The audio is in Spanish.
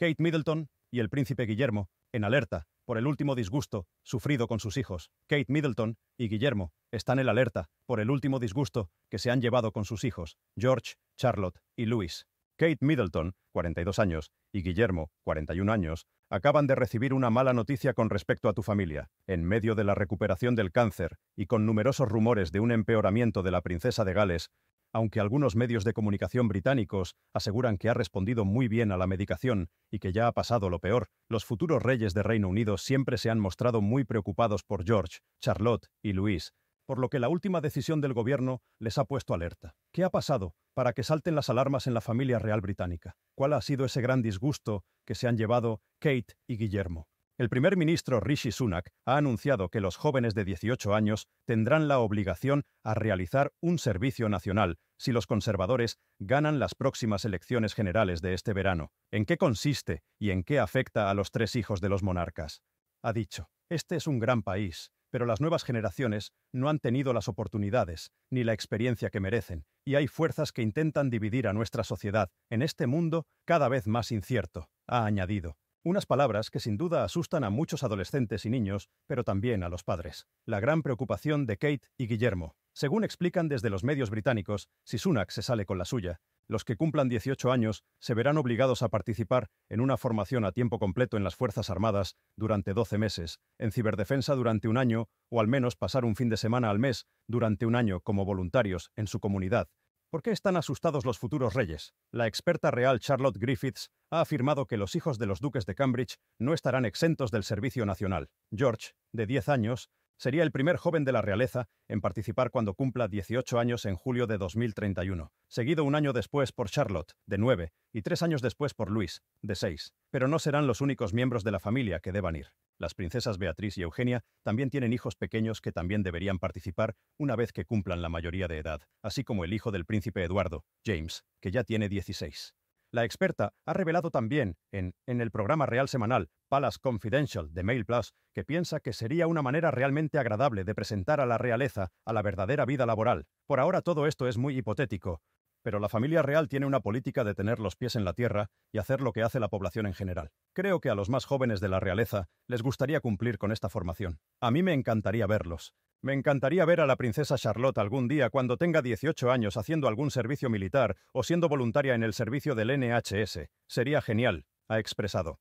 Kate Middleton y el príncipe Guillermo, en alerta, por el último disgusto sufrido con sus hijos. Kate Middleton y Guillermo están en alerta por el último disgusto que se han llevado con sus hijos, George, Charlotte y Louis. Kate Middleton, 42 años, y Guillermo, 41 años, acaban de recibir una mala noticia con respecto a tu familia. En medio de la recuperación del cáncer y con numerosos rumores de un empeoramiento de la princesa de Gales, aunque algunos medios de comunicación británicos aseguran que ha respondido muy bien a la medicación y que ya ha pasado lo peor, los futuros reyes de Reino Unido siempre se han mostrado muy preocupados por George, Charlotte y Luis, por lo que la última decisión del gobierno les ha puesto alerta. ¿Qué ha pasado para que salten las alarmas en la familia real británica? ¿Cuál ha sido ese gran disgusto que se han llevado Kate y Guillermo? El primer ministro Rishi Sunak ha anunciado que los jóvenes de 18 años tendrán la obligación a realizar un servicio nacional si los conservadores ganan las próximas elecciones generales de este verano. ¿En qué consiste y en qué afecta a los tres hijos de los monarcas? Ha dicho, este es un gran país, pero las nuevas generaciones no han tenido las oportunidades ni la experiencia que merecen, y hay fuerzas que intentan dividir a nuestra sociedad en este mundo cada vez más incierto, ha añadido. Unas palabras que sin duda asustan a muchos adolescentes y niños, pero también a los padres. La gran preocupación de Kate y Guillermo. Según explican desde los medios británicos, si Sunak se sale con la suya, los que cumplan 18 años se verán obligados a participar en una formación a tiempo completo en las Fuerzas Armadas durante 12 meses, en ciberdefensa durante un año o al menos pasar un fin de semana al mes durante un año como voluntarios en su comunidad, ¿Por qué están asustados los futuros reyes? La experta real Charlotte Griffiths ha afirmado que los hijos de los duques de Cambridge no estarán exentos del servicio nacional. George, de 10 años, sería el primer joven de la realeza en participar cuando cumpla 18 años en julio de 2031, seguido un año después por Charlotte, de 9, y tres años después por Luis, de 6. Pero no serán los únicos miembros de la familia que deban ir. Las princesas Beatriz y Eugenia también tienen hijos pequeños que también deberían participar una vez que cumplan la mayoría de edad, así como el hijo del príncipe Eduardo, James, que ya tiene 16. La experta ha revelado también, en, en el programa real semanal Palace Confidential de Mail Plus, que piensa que sería una manera realmente agradable de presentar a la realeza a la verdadera vida laboral. Por ahora todo esto es muy hipotético, pero la familia real tiene una política de tener los pies en la tierra y hacer lo que hace la población en general. Creo que a los más jóvenes de la realeza les gustaría cumplir con esta formación. A mí me encantaría verlos. Me encantaría ver a la princesa Charlotte algún día cuando tenga 18 años haciendo algún servicio militar o siendo voluntaria en el servicio del NHS. Sería genial, ha expresado.